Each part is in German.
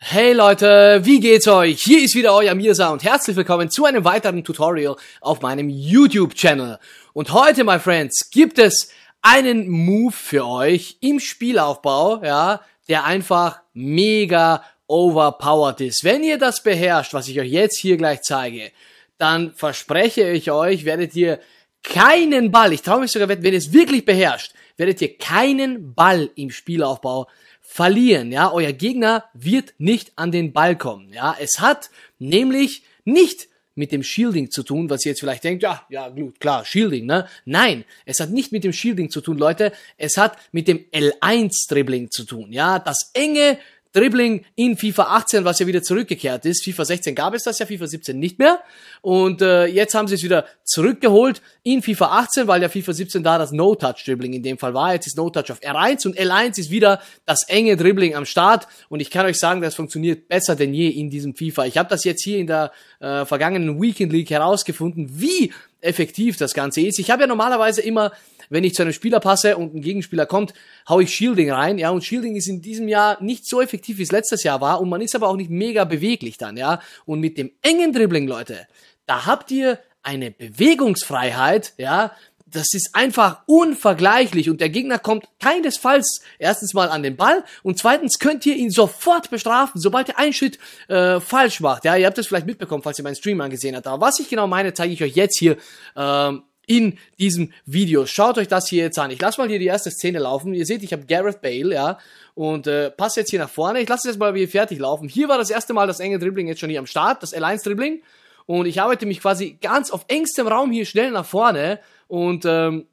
Hey Leute, wie geht's euch? Hier ist wieder euer Mirsa und herzlich willkommen zu einem weiteren Tutorial auf meinem YouTube-Channel. Und heute, my friends, gibt es einen Move für euch im Spielaufbau, ja, der einfach mega overpowered ist. Wenn ihr das beherrscht, was ich euch jetzt hier gleich zeige, dann verspreche ich euch, werdet ihr keinen Ball, ich traue mich sogar, wenn ihr es wirklich beherrscht, werdet ihr keinen Ball im Spielaufbau verlieren, ja. Euer Gegner wird nicht an den Ball kommen, ja. Es hat nämlich nicht mit dem Shielding zu tun, was ihr jetzt vielleicht denkt, ja, ja, gut, klar, Shielding, ne? Nein, es hat nicht mit dem Shielding zu tun, Leute. Es hat mit dem L1-Dribbling zu tun, ja. Das enge Dribbling in FIFA 18, was ja wieder zurückgekehrt ist. FIFA 16 gab es das ja, FIFA 17 nicht mehr. Und äh, jetzt haben sie es wieder zurückgeholt in FIFA 18, weil ja FIFA 17 da das No-Touch-Dribbling in dem Fall war. Jetzt ist No-Touch auf R1 und L1 ist wieder das enge Dribbling am Start. Und ich kann euch sagen, das funktioniert besser denn je in diesem FIFA. Ich habe das jetzt hier in der äh, vergangenen Weekend League herausgefunden, wie effektiv das Ganze ist. Ich habe ja normalerweise immer, wenn ich zu einem Spieler passe und ein Gegenspieler kommt, hau ich Shielding rein, ja, und Shielding ist in diesem Jahr nicht so effektiv, wie es letztes Jahr war, und man ist aber auch nicht mega beweglich dann, ja. Und mit dem engen Dribbling, Leute, da habt ihr eine Bewegungsfreiheit, ja, das ist einfach unvergleichlich und der Gegner kommt keinesfalls erstens mal an den Ball und zweitens könnt ihr ihn sofort bestrafen, sobald ihr einen Schritt äh, falsch macht. Ja, ihr habt das vielleicht mitbekommen, falls ihr meinen Stream angesehen habt. Aber was ich genau meine, zeige ich euch jetzt hier ähm, in diesem Video. Schaut euch das hier jetzt an. Ich lasse mal hier die erste Szene laufen. Ihr seht, ich habe Gareth Bale, ja, und äh, passe jetzt hier nach vorne. Ich lasse jetzt mal hier fertig laufen. Hier war das erste Mal das enge Dribbling jetzt schon hier am Start, das L1-Dribbling. Und ich arbeite mich quasi ganz auf engstem Raum hier schnell nach vorne und ähm,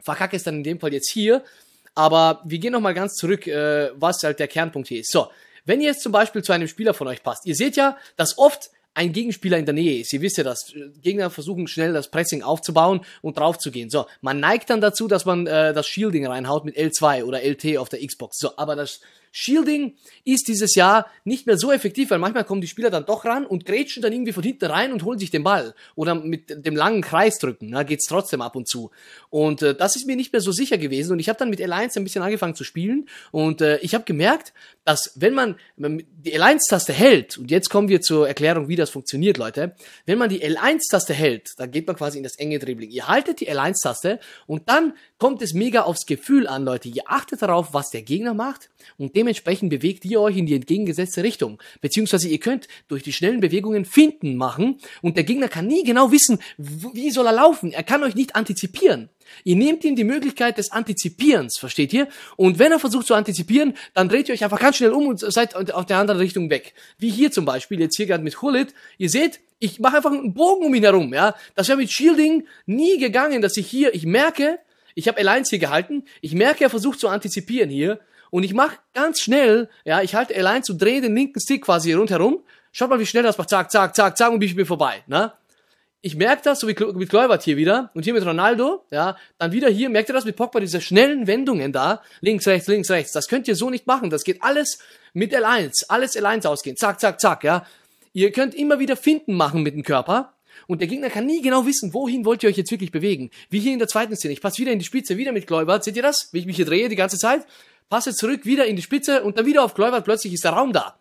verkacke es dann in dem Fall jetzt hier. Aber wir gehen nochmal ganz zurück, äh, was halt der Kernpunkt hier ist. So, wenn ihr jetzt zum Beispiel zu einem Spieler von euch passt, ihr seht ja, dass oft ein Gegenspieler in der Nähe ist. Ihr wisst ja dass äh, Gegner versuchen schnell das Pressing aufzubauen und draufzugehen. So, man neigt dann dazu, dass man äh, das Shielding reinhaut mit L2 oder LT auf der Xbox. So, aber das Shielding ist dieses Jahr nicht mehr so effektiv, weil manchmal kommen die Spieler dann doch ran und grätschen dann irgendwie von hinten rein und holen sich den Ball. Oder mit dem langen Kreis drücken, da geht's trotzdem ab und zu. Und äh, das ist mir nicht mehr so sicher gewesen. Und ich habe dann mit L1 ein bisschen angefangen zu spielen. Und äh, ich habe gemerkt, dass wenn man die L1-Taste hält, und jetzt kommen wir zur Erklärung, wie das funktioniert, Leute, wenn man die L1-Taste hält, dann geht man quasi in das enge Dribbling. Ihr haltet die L1-Taste und dann kommt es mega aufs Gefühl an, Leute. Ihr achtet darauf, was der Gegner macht und dem dementsprechend bewegt ihr euch in die entgegengesetzte Richtung. Beziehungsweise ihr könnt durch die schnellen Bewegungen Finden machen und der Gegner kann nie genau wissen, wie soll er laufen. Er kann euch nicht antizipieren. Ihr nehmt ihm die Möglichkeit des Antizipierens, versteht ihr? Und wenn er versucht zu antizipieren, dann dreht ihr euch einfach ganz schnell um und seid auf der anderen Richtung weg. Wie hier zum Beispiel, jetzt hier gerade mit Hullet. Ihr seht, ich mache einfach einen Bogen um ihn herum, ja. Das wäre mit Shielding nie gegangen, dass ich hier, ich merke, ich habe L1 hier gehalten, ich merke, er versucht zu antizipieren hier und ich mache ganz schnell, ja, ich halte L1 und drehe den linken Stick quasi rundherum. Schaut mal, wie schnell das macht, zack, zack, zack, zack und ich bin vorbei, ne? Ich merke das, so wie mit Kluivert hier wieder und hier mit Ronaldo, ja, dann wieder hier, merkt ihr das mit Pogba, diese schnellen Wendungen da, links, rechts, links, rechts, das könnt ihr so nicht machen, das geht alles mit L1, alles L1 ausgehen, zack, zack, zack, ja. Ihr könnt immer wieder Finden machen mit dem Körper, und der Gegner kann nie genau wissen, wohin wollt ihr euch jetzt wirklich bewegen. Wie hier in der zweiten Szene. Ich passe wieder in die Spitze, wieder mit Gläubert. Seht ihr das? Wie ich mich hier drehe die ganze Zeit. Passe zurück, wieder in die Spitze und dann wieder auf Gläubert. Plötzlich ist der Raum da.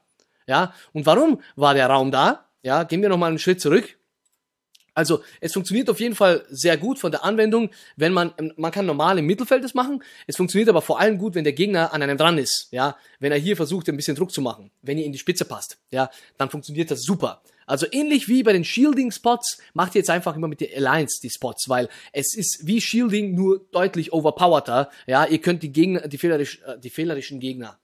Ja. Und warum war der Raum da? Ja, gehen wir nochmal einen Schritt zurück. Also es funktioniert auf jeden Fall sehr gut von der Anwendung, wenn man man kann normal im Mittelfeld das machen. Es funktioniert aber vor allem gut, wenn der Gegner an einem dran ist, ja, wenn er hier versucht ein bisschen Druck zu machen, wenn ihr in die Spitze passt, ja, dann funktioniert das super. Also ähnlich wie bei den Shielding Spots macht ihr jetzt einfach immer mit der Alliance die Spots, weil es ist wie Shielding nur deutlich overpowerter, ja, ihr könnt die Gegner die, fehlerisch, äh, die fehlerischen Gegner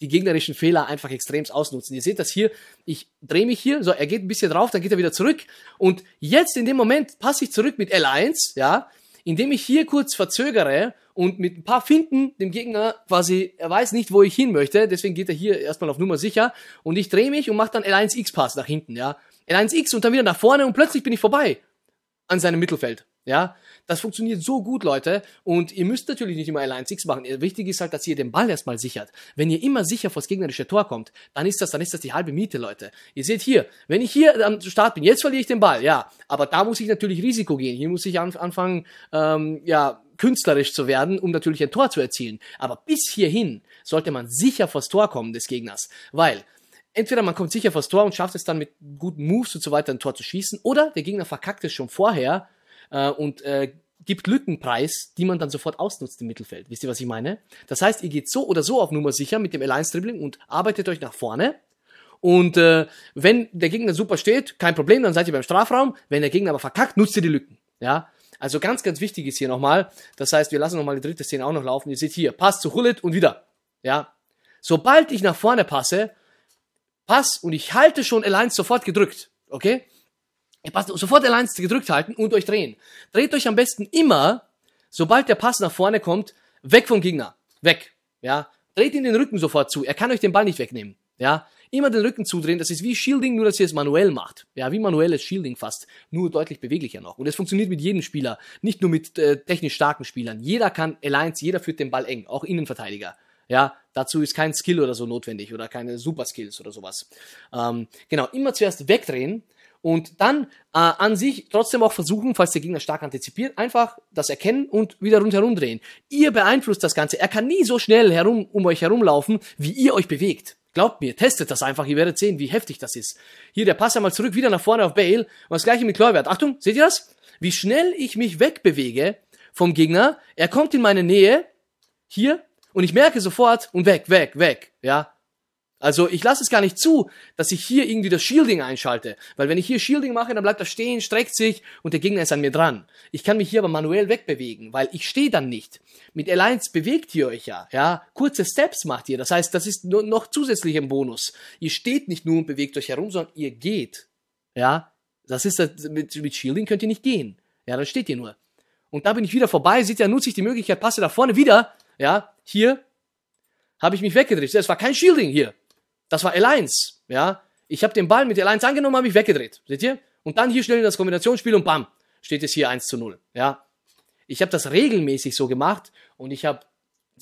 die gegnerischen Fehler einfach extrem ausnutzen. Ihr seht das hier, ich drehe mich hier, so, er geht ein bisschen drauf, dann geht er wieder zurück und jetzt in dem Moment passe ich zurück mit L1, ja, indem ich hier kurz verzögere und mit ein paar Finden dem Gegner quasi, er weiß nicht, wo ich hin möchte, deswegen geht er hier erstmal auf Nummer sicher und ich drehe mich und mache dann L1X-Pass nach hinten, ja. L1X und dann wieder nach vorne und plötzlich bin ich vorbei an seinem Mittelfeld. Ja, das funktioniert so gut, Leute. Und ihr müsst natürlich nicht immer allein Six machen. Wichtig ist halt, dass ihr den Ball erstmal sichert. Wenn ihr immer sicher vor das gegnerische Tor kommt, dann ist das, dann ist das die halbe Miete, Leute. Ihr seht hier, wenn ich hier am Start bin, jetzt verliere ich den Ball, ja. Aber da muss ich natürlich Risiko gehen. Hier muss ich anf anfangen, ähm, ja, künstlerisch zu werden, um natürlich ein Tor zu erzielen. Aber bis hierhin sollte man sicher vors Tor kommen des Gegners. Weil, entweder man kommt sicher vors Tor und schafft es dann mit guten Moves und so weiter ein Tor zu schießen, oder der Gegner verkackt es schon vorher äh, und äh, gibt Lückenpreis, die man dann sofort ausnutzt im Mittelfeld. Wisst ihr, was ich meine? Das heißt, ihr geht so oder so auf Nummer sicher mit dem Alliance-Dribbling und arbeitet euch nach vorne. Und äh, wenn der Gegner super steht, kein Problem, dann seid ihr beim Strafraum. Wenn der Gegner aber verkackt, nutzt ihr die Lücken. Ja, also ganz, ganz wichtig ist hier nochmal, das heißt, wir lassen nochmal die dritte Szene auch noch laufen. Ihr seht hier, Pass zu Hullet und wieder. Ja. Sobald ich nach vorne passe, Pass und ich halte schon Alliance sofort gedrückt. Okay? Ihr passt sofort der Lines gedrückt halten und euch drehen. Dreht euch am besten immer, sobald der Pass nach vorne kommt, weg vom Gegner. Weg. Ja. Dreht ihn den Rücken sofort zu. Er kann euch den Ball nicht wegnehmen. Ja. Immer den Rücken zudrehen. Das ist wie Shielding, nur dass ihr es manuell macht. Ja, wie manuelles Shielding fast. Nur deutlich beweglicher noch. Und es funktioniert mit jedem Spieler. Nicht nur mit äh, technisch starken Spielern. Jeder kann Alliance, jeder führt den Ball eng. Auch Innenverteidiger. Ja, dazu ist kein Skill oder so notwendig oder keine Superskills oder sowas. Ähm, genau, immer zuerst wegdrehen, und dann äh, an sich trotzdem auch versuchen, falls der Gegner stark antizipiert, einfach das erkennen und wieder rundherum drehen. Ihr beeinflusst das Ganze. Er kann nie so schnell herum um euch herumlaufen, wie ihr euch bewegt. Glaubt mir, testet das einfach, ihr werdet sehen, wie heftig das ist. Hier, der Pass einmal zurück, wieder nach vorne auf Bale und das gleiche mit Kluivert. Achtung, seht ihr das? Wie schnell ich mich wegbewege vom Gegner, er kommt in meine Nähe, hier, und ich merke sofort und weg, weg, weg, ja. Also ich lasse es gar nicht zu, dass ich hier irgendwie das Shielding einschalte. Weil wenn ich hier Shielding mache, dann bleibt er stehen, streckt sich und der Gegner ist an mir dran. Ich kann mich hier aber manuell wegbewegen, weil ich stehe dann nicht. Mit Alliance bewegt ihr euch ja, ja. Kurze Steps macht ihr. Das heißt, das ist nur noch zusätzlich ein Bonus. Ihr steht nicht nur und bewegt euch herum, sondern ihr geht. Ja. Das ist, das, mit, mit Shielding könnt ihr nicht gehen. Ja, dann steht ihr nur. Und da bin ich wieder vorbei, seht ihr, nutze ich die Möglichkeit, passe da vorne wieder. Ja, hier habe ich mich weggedreht. Es war kein Shielding hier. Das war L1, ja. Ich habe den Ball mit L1 angenommen, habe ich weggedreht, seht ihr? Und dann hier schnell in das Kombinationsspiel und bam, steht es hier 1 zu 0, ja. Ich habe das regelmäßig so gemacht und ich habe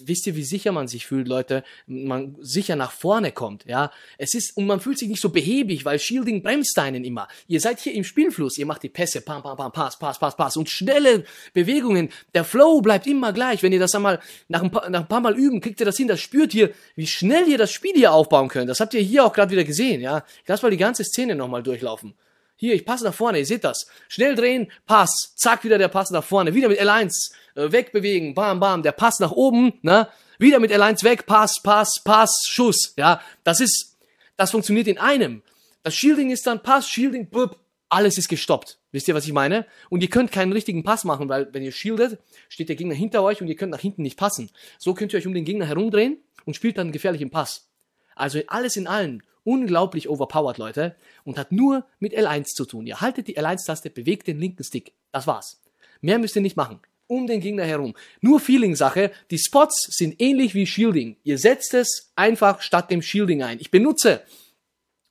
wisst ihr, wie sicher man sich fühlt, Leute? Man sicher nach vorne kommt, ja. Es ist, und man fühlt sich nicht so behäbig, weil Shielding bremst einen immer. Ihr seid hier im Spielfluss, ihr macht die Pässe, pam, pam, pam, pass, pass, pass, pass und schnelle Bewegungen. Der Flow bleibt immer gleich. Wenn ihr das einmal nach ein paar, nach ein paar Mal üben, kriegt ihr das hin, das spürt ihr, wie schnell ihr das Spiel hier aufbauen könnt. Das habt ihr hier auch gerade wieder gesehen, ja. Ich Lasst mal die ganze Szene nochmal durchlaufen. Hier, ich passe nach vorne, ihr seht das. Schnell drehen, Pass, zack, wieder der Pass nach vorne. Wieder mit L1, äh, wegbewegen, bam, bam, der Pass nach oben, ne? Wieder mit L1 weg, Pass, Pass, Pass, Schuss, ja? Das ist, das funktioniert in einem. Das Shielding ist dann Pass, Shielding, blub, alles ist gestoppt. Wisst ihr, was ich meine? Und ihr könnt keinen richtigen Pass machen, weil wenn ihr shieldet, steht der Gegner hinter euch und ihr könnt nach hinten nicht passen. So könnt ihr euch um den Gegner herumdrehen und spielt dann einen gefährlichen Pass. Also alles in allem unglaublich overpowered, Leute, und hat nur mit L1 zu tun. Ihr haltet die L1-Taste, bewegt den linken Stick. Das war's. Mehr müsst ihr nicht machen. Um den Gegner herum. Nur Feeling-Sache. Die Spots sind ähnlich wie Shielding. Ihr setzt es einfach statt dem Shielding ein. Ich benutze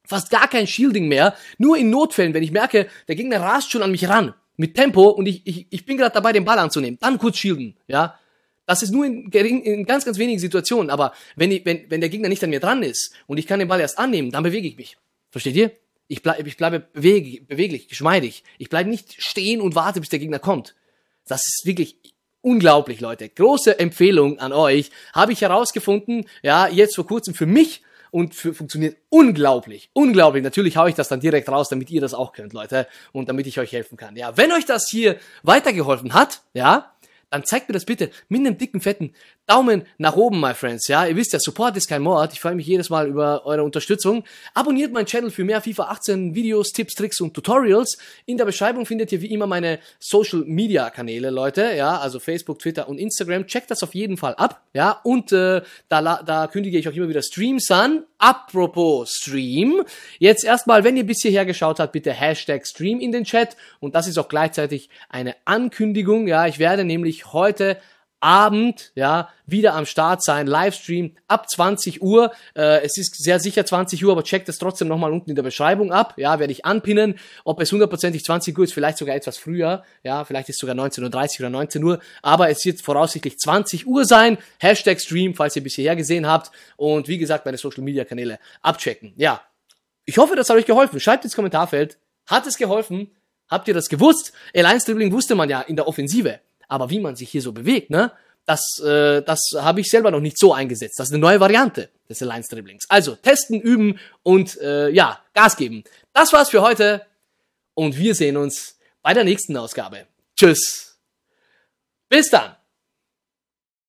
fast gar kein Shielding mehr. Nur in Notfällen, wenn ich merke, der Gegner rast schon an mich ran. Mit Tempo und ich, ich, ich bin gerade dabei, den Ball anzunehmen. Dann kurz shielden, ja. Das ist nur in, gering, in ganz, ganz wenigen Situationen. Aber wenn, ich, wenn, wenn der Gegner nicht an mir dran ist und ich kann den Ball erst annehmen, dann bewege ich mich. Versteht ihr? Ich, bleib, ich bleibe beweg, beweglich, geschmeidig. Ich bleibe nicht stehen und warte, bis der Gegner kommt. Das ist wirklich unglaublich, Leute. Große Empfehlung an euch. Habe ich herausgefunden, ja, jetzt vor kurzem für mich und für, funktioniert unglaublich, unglaublich. Natürlich haue ich das dann direkt raus, damit ihr das auch könnt, Leute, und damit ich euch helfen kann. Ja, wenn euch das hier weitergeholfen hat, ja, dann zeigt mir das bitte mit einem dicken, fetten Daumen nach oben, my friends. Ja, ihr wisst ja, Support ist kein Mord. Ich freue mich jedes Mal über eure Unterstützung. Abonniert meinen Channel für mehr FIFA 18 Videos, Tipps, Tricks und Tutorials. In der Beschreibung findet ihr wie immer meine Social Media Kanäle, Leute. Ja, also Facebook, Twitter und Instagram. Checkt das auf jeden Fall ab. Ja, und äh, da, da kündige ich auch immer wieder Streams an. Apropos Stream. Jetzt erstmal, wenn ihr bis hierher geschaut habt, bitte Hashtag Stream in den Chat. Und das ist auch gleichzeitig eine Ankündigung. Ja, ich werde nämlich heute Abend, ja, wieder am Start sein, Livestream ab 20 Uhr. Äh, es ist sehr sicher 20 Uhr, aber checkt es trotzdem nochmal unten in der Beschreibung ab. Ja, werde ich anpinnen. Ob es hundertprozentig 20 Uhr ist, vielleicht sogar etwas früher. Ja, vielleicht ist sogar 19.30 Uhr oder 19 Uhr. Aber es wird voraussichtlich 20 Uhr sein. Hashtag Stream, falls ihr bis hierher gesehen habt. Und wie gesagt, meine Social Media Kanäle abchecken. Ja. Ich hoffe, das hat euch geholfen. Schreibt ins Kommentarfeld. Hat es geholfen? Habt ihr das gewusst? L1 Dribbling wusste man ja in der Offensive. Aber wie man sich hier so bewegt, ne? Das, äh, das habe ich selber noch nicht so eingesetzt. Das ist eine neue Variante des Alliance Dribblings. Also testen, üben und äh, ja, Gas geben. Das war's für heute und wir sehen uns bei der nächsten Ausgabe. Tschüss. Bis dann.